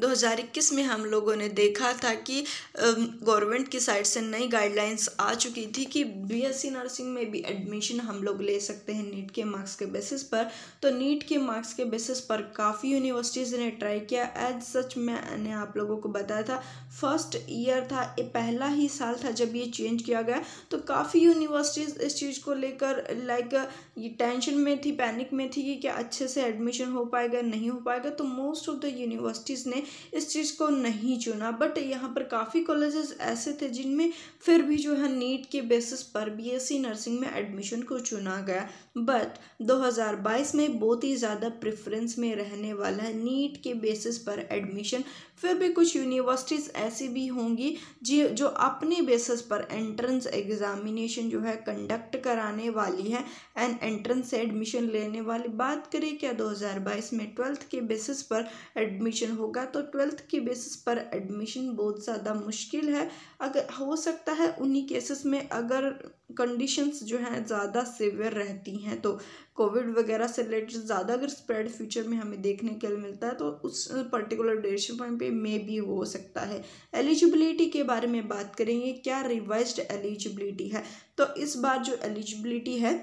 2021 में हम लोगों ने देखा था कि गवर्नमेंट की साइड से नई गाइडलाइंस आ चुकी थी कि बीएससी नर्सिंग में भी एडमिशन हम लोग ले सकते हैं नीट के मार्क्स के बेसिस पर तो नीट के मार्क्स के बेसिस पर काफ़ी यूनिवर्सिटीज़ ने ट्राई किया एज सच मैंने आप लोगों को बताया था फर्स्ट ईयर था ये पहला ही साल था जब ये चेंज किया गया तो काफ़ी यूनिवर्सिटीज़ इस चीज़ को लेकर लाइक ये टेंशन में थी पैनिक में थी कि क्या अच्छे से एडमिशन हो पाएगा नहीं हो पाएगा तो मोस्ट ऑफ द यूनिवर्सिटीज़ ने इस चीज़ को नहीं चुना बट यहाँ पर काफ़ी कॉलेजेस ऐसे थे जिनमें फिर भी जो है नीट के बेसिस पर बीएससी नर्सिंग में एडमिशन को चुना गया बट 2022 में बहुत ही ज़्यादा प्रेफरेंस में रहने वाला है नीट के बेसिस पर एडमिशन फिर भी कुछ यूनिवर्सिटीज़ ऐसी भी होंगी जी जो अपने बेसिस पर एंट्रेंस एग्ज़ामिनेशन जो है कंडक्ट कराने वाली है एंड एंट्रेंस से एडमिशन लेने वाली बात करें क्या 2022 में ट्वेल्थ के बेसिस पर एडमिशन होगा तो ट्वेल्थ के बेसिस पर एडमिशन बहुत ज़्यादा मुश्किल है अगर हो सकता है उन्हीं केसेस में अगर कंडीशंस जो हैं ज़्यादा सिवियर रहती हैं तो कोविड वगैरह से रिलेटेड ज़्यादा अगर स्प्रेड फ्यूचर में हमें देखने के लिए मिलता है तो उस पर्टिकुलर ड्यूरेशन पॉइंट पे मे भी हो सकता है एलिजिबिलिटी के बारे में बात करेंगे क्या रिवाइज एलिजिबिलिटी है तो इस बार जो एलिजिबिलिटी है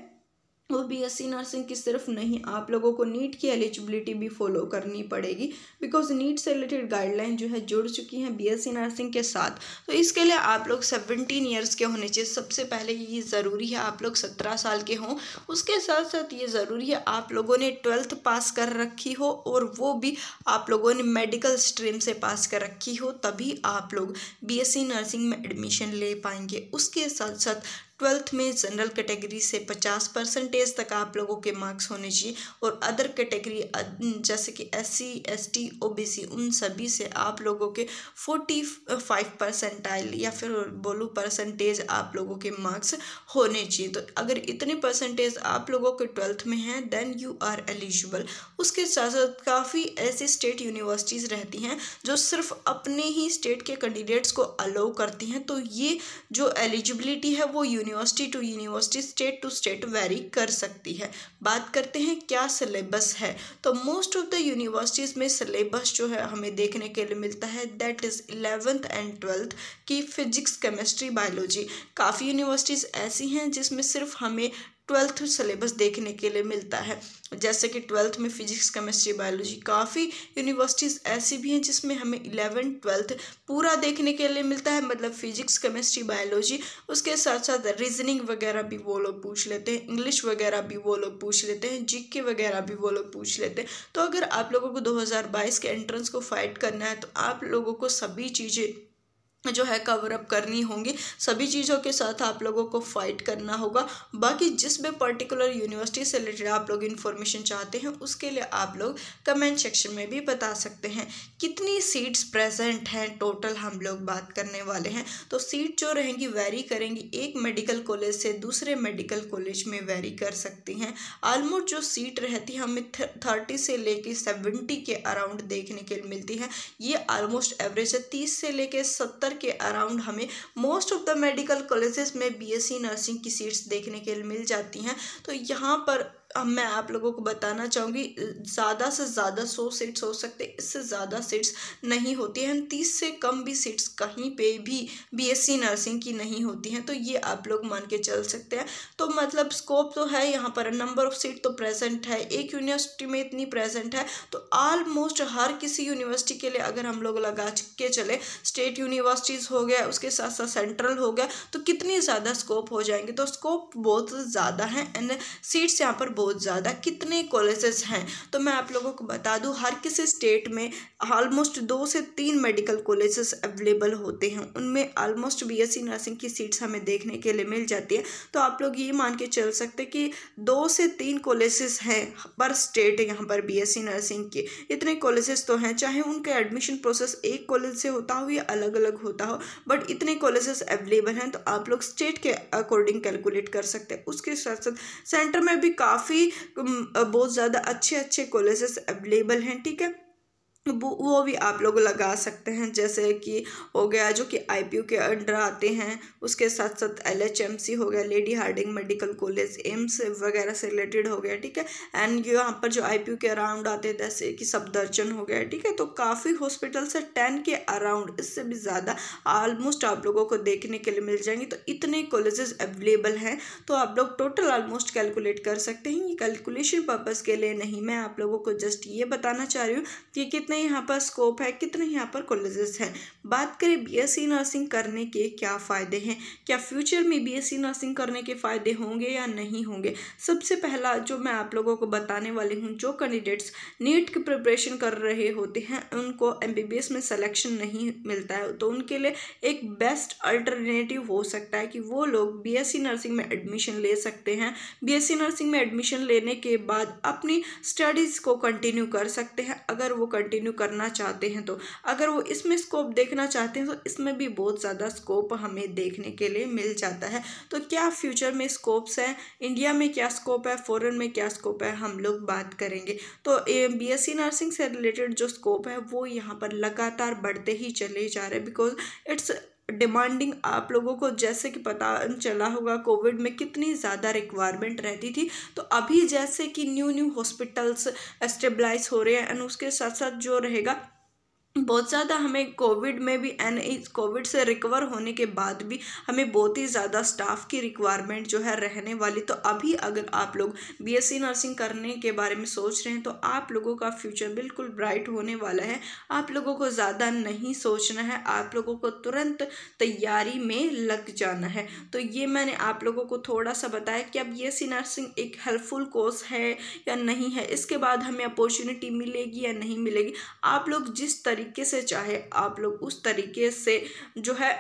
वो बीएससी नर्सिंग की सिर्फ नहीं आप लोगों को नीट की एलिजिबिलिटी भी फॉलो करनी पड़ेगी बिकॉज नीट से रिलेटेड गाइडलाइन जो है जुड़ चुकी हैं बीएससी नर्सिंग के साथ तो इसके लिए आप लोग सेवनटीन ईयर्स के होने चाहिए सबसे पहले ये ज़रूरी है आप लोग सत्रह साल के हों उसके साथ साथ ये ज़रूरी है आप लोगों ने ट्वेल्थ पास कर रखी हो और वो भी आप लोगों ने मेडिकल स्ट्रीम से पास कर रखी हो तभी आप लोग बी नर्सिंग में एडमिशन ले पाएंगे उसके साथ साथ ट्वेल्थ में जनरल कैटेगरी से पचास परसेंटेज तक आप लोगों के मार्क्स होने चाहिए और अदर कैटेगरी जैसे कि S C S T O B C उन सभी से आप लोगों के फोर्टी फाइव परसेंटाइल या फिर बोलू परसेंटेज आप लोगों के मार्क्स होने चाहिए तो अगर इतने परसेंटेज आप लोगों के ट्वेल्थ में हैं देन यू आर एलिजिबल उसके साथ साथ काफ़ी ऐसी स्टेट यूनिवर्सिटीज़ रहती हैं जो सिर्फ अपने ही स्टेट के कैंडिडेट्स को अलाउ करती हैं तो ये जो एलिजिबिलिटी है वो uni university to university state to state vary कर सकती है बात करते हैं क्या सिलेबस है तो मोस्ट ऑफ द यूनिवर्सिटीज़ में सिलेबस जो है हमें देखने के लिए मिलता है that is eleventh and twelfth की फिजिक्स केमिस्ट्री बायोलॉजी काफ़ी यूनिवर्सिटीज़ ऐसी हैं जिसमें सिर्फ हमें ट्वेल्थ सिलेबस देखने के लिए मिलता है जैसे कि ट्वेल्थ में फिजिक्स केमिस्ट्री बायोलॉजी काफ़ी यूनिवर्सिटीज़ ऐसी भी हैं जिसमें हमें इलेवन ट्वेल्थ पूरा देखने के लिए मिलता है मतलब फिजिक्स केमिस्ट्री बायोलॉजी उसके साथ साथ रीजनिंग वगैरह भी वो लोग पूछ लेते हैं इंग्लिश वगैरह भी वो लोग पूछ लेते हैं जी वगैरह भी वो लोग पूछ लेते हैं तो अगर आप लोगों को दो के एंट्रेंस को फाइट करना है तो आप लोगों को सभी चीज़ें जो है कवर अप करनी होंगी सभी चीज़ों के साथ आप लोगों को फाइट करना होगा बाकी जिस भी पर्टिकुलर यूनिवर्सिटी से रिलेटेड आप लोग इन्फॉर्मेशन चाहते हैं उसके लिए आप लोग कमेंट सेक्शन में भी बता सकते हैं कितनी सीट्स प्रेजेंट हैं टोटल हम लोग बात करने वाले हैं तो सीट जो रहेंगी वेरी करेंगी एक मेडिकल कॉलेज से दूसरे मेडिकल कॉलेज में वेरी कर सकती हैं आलमोस्ट जो सीट रहती है हमें थर्टी से ले सेवेंटी के अराउंड देखने के मिलती है ये आलमोस्ट एवरेज है तीस से लेके सत्तर हज़ार के अराउंड हमें most of the medical colleges में बीएससी नर्सिंग की सीट्स देखने के लिए मिल जाती हैं तो यहाँ पर अब मैं आप लोगों को बताना चाहूँगी ज़्यादा से ज़्यादा सौ सीट्स हो सकते इससे ज़्यादा सीट्स नहीं होती हैं तीस से कम भी सीट्स कहीं पे भी बीएससी नर्सिंग की नहीं होती हैं तो ये आप लोग मान के चल सकते हैं तो मतलब स्कोप तो है यहाँ पर नंबर ऑफ सीट तो प्रेजेंट है एक यूनिवर्सिटी में इतनी प्रेजेंट है तो ऑलमोस्ट हर किसी यूनिवर्सिटी के लिए अगर हम लोग लगा के चले स्टेट यूनिवर्सिटीज़ हो गया उसके साथ साथ सेंट्रल हो गया तो कितनी ज़्यादा स्कोप हो जाएंगे तो स्कोप बहुत ज़्यादा है एंड सीट्स यहाँ पर बहुत ज़्यादा कितने कॉलेजेस हैं तो मैं आप लोगों को बता दूँ हर किसी स्टेट में ऑलमोस्ट दो से तीन मेडिकल कॉलेजेस अवेलेबल होते हैं उनमें ऑलमोस्ट बीएससी नर्सिंग की सीट्स हमें देखने के लिए मिल जाती है तो आप लोग ये मान के चल सकते कि दो से तीन कॉलेजेस हैं पर स्टेट यहाँ पर बीएससी नर्सिंग के इतने कॉलेजेस तो हैं चाहे उनका एडमिशन प्रोसेस एक कॉलेज से होता हो या अलग अलग होता हो बट इतने कॉलेजेस अवेलेबल हैं तो आप लोग स्टेट के अकॉर्डिंग कैलकुलेट कर सकते हैं उसके साथ साथ सेंटर में भी काफ़ी काफ़ी बहुत ज़्यादा अच्छे अच्छे कॉलेजेस अवेलेबल हैं ठीक है वो भी आप लोग लगा सकते हैं जैसे कि हो गया जो कि आईपीयू के अंडर आते हैं उसके साथ साथ एलएचएमसी हो गया Lady Hardinge Medical College AIIMS वगैरह से रिलेटेड हो गया ठीक है एंड यहाँ पर जो आईपीयू के अराउंड आते हैं जैसे कि सफदर्जन हो गया ठीक है तो काफ़ी हॉस्पिटल से टेन के अराउंड इससे भी ज़्यादा आलमोस्ट आप लोगों को देखने के लिए मिल जाएंगे तो इतने कॉलेजेस अवेलेबल हैं तो आप लोग टोटल आलमोस्ट कैलकुलेट कर सकते हैं ये कैलकुलेशन पर्पज़ के लिए नहीं मैं आप लोगों को जस्ट ये बताना चाह रही हूँ कि कितने यहाँ पर स्कोप है कितने यहाँ पर कॉलेजेस हैं बात करें बीएससी नर्सिंग करने के क्या फ़ायदे हैं क्या फ्यूचर में बीएससी नर्सिंग करने के फ़ायदे होंगे या नहीं होंगे सबसे पहला जो मैं आप लोगों को बताने वाली हूँ जो कैंडिडेट्स नीट की प्रिपरेशन कर रहे होते हैं उनको एम में सलेक्शन नहीं मिलता है तो उनके लिए एक बेस्ट अल्टरनेटिव हो सकता है कि वो लोग बी नर्सिंग में एडमिशन ले सकते हैं बी नर्सिंग में एडमिशन लेने के बाद अपनी स्टडीज़ को कंटिन्यू कर सकते हैं अगर वो कंटिन्यू कंटिन्यू करना चाहते हैं तो अगर वो इसमें स्कोप देखना चाहते हैं तो इसमें भी बहुत ज़्यादा स्कोप हमें देखने के लिए मिल जाता है तो क्या फ्यूचर में स्कोप्स हैं इंडिया में क्या स्कोप है फ़ॉरन में क्या स्कोप है हम लोग बात करेंगे तो बी एस नर्सिंग से रिलेटेड जो स्कोप है वो यहाँ पर लगातार बढ़ते ही चले जा रहे हैं बिकॉज इट्स डिमांडिंग आप लोगों को जैसे कि पता चला होगा कोविड में कितनी ज़्यादा रिक्वायरमेंट रहती थी तो अभी जैसे कि न्यू न्यू हॉस्पिटल्स एस्टेब्लाइज हो रहे हैं एंड उसके साथ साथ जो रहेगा बहुत ज़्यादा हमें कोविड में भी एन इस कोविड से रिकवर होने के बाद भी हमें बहुत ही ज़्यादा स्टाफ की रिक्वायरमेंट जो है रहने वाली तो अभी अगर आप लोग बीएससी नर्सिंग करने के बारे में सोच रहे हैं तो आप लोगों का फ्यूचर बिल्कुल ब्राइट होने वाला है आप लोगों को ज़्यादा नहीं सोचना है आप लोगों को तुरंत तैयारी में लग जाना है तो ये मैंने आप लोगों को थोड़ा सा बताया कि अब बी नर्सिंग एक हेल्पफुल कोर्स है या नहीं है इसके बाद हमें अपॉर्चुनिटी मिलेगी या नहीं मिलेगी आप लोग जिस तरी तरीके से चाहे आप लोग उस तरीके से जो है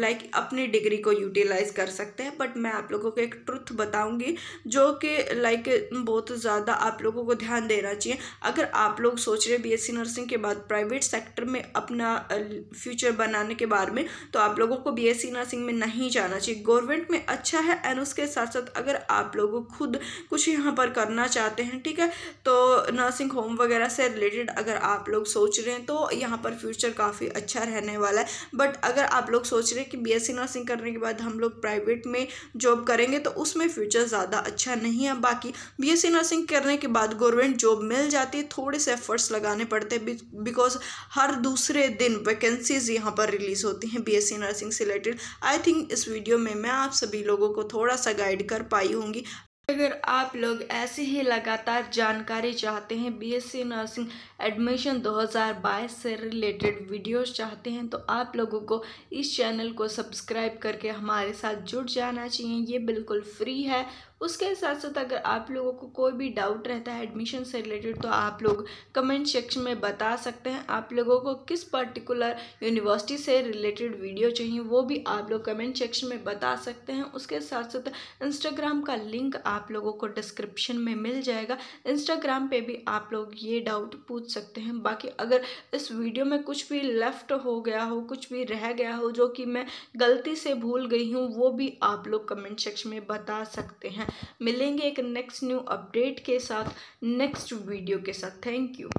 लाइक अपनी डिग्री को यूटिलाइज़ कर सकते हैं बट मैं आप लोगों को एक ट्रुथ बताऊंगी जो कि लाइक बहुत ज़्यादा आप लोगों को ध्यान देना चाहिए अगर आप लोग सोच रहे बीएससी नर्सिंग के बाद प्राइवेट सेक्टर में अपना फ्यूचर बनाने के बारे में तो आप लोगों को बी नर्सिंग में नहीं जाना चाहिए गवर्नमेंट में अच्छा है एंड उसके साथ साथ अगर आप लोग खुद कुछ यहाँ पर करना चाहते हैं ठीक है तो नर्सिंग होम वगैरह से रिलेटेड अगर आप लोग सोच रहे हैं तो यहाँ पर फ्यूचर काफ़ी अच्छा रहने वाला है बट अगर आप लोग सोच रहे हैं कि बीएससी नर्सिंग करने के बाद हम लोग प्राइवेट में जॉब करेंगे तो उसमें फ्यूचर ज़्यादा अच्छा नहीं है बाकी बीएससी नर्सिंग करने के बाद गवर्नमेंट जॉब मिल जाती है थोड़े से एफर्ट्स लगाने पड़ते हैं बिकॉज हर दूसरे दिन वैकेंसीज यहाँ पर रिलीज़ होती हैं बी नर्सिंग से रिलेटेड आई थिंक इस वीडियो में मैं आप सभी लोगों को थोड़ा सा गाइड कर पाई होंगी अगर आप लोग ऐसे ही लगातार जानकारी चाहते हैं बीएससी नर्सिंग एडमिशन 2022 से रिलेटेड वीडियोस चाहते हैं तो आप लोगों को इस चैनल को सब्सक्राइब करके हमारे साथ जुड़ जाना चाहिए ये बिल्कुल फ्री है उसके साथ साथ अगर आप लोगों को कोई भी डाउट रहता है एडमिशन से रिलेटेड तो आप लोग कमेंट सेक्शन में बता सकते हैं आप लोगों को किस पर्टिकुलर यूनिवर्सिटी से रिलेटेड वीडियो चाहिए वो भी आप लोग कमेंट सेक्शन में बता सकते हैं उसके साथ साथ इंस्टाग्राम का लिंक आप लोगों को डिस्क्रिप्शन में मिल जाएगा इंस्टाग्राम पर भी आप लोग ये डाउट पूछ सकते हैं बाकी अगर इस वीडियो में कुछ भी लेफ़्ट हो गया हो कुछ भी रह गया हो जो कि मैं गलती से भूल गई हूँ वो भी आप लोग कमेंट सेक्शन में बता सकते हैं मिलेंगे एक नेक्स्ट न्यू अपडेट के साथ नेक्स्ट वीडियो के साथ थैंक यू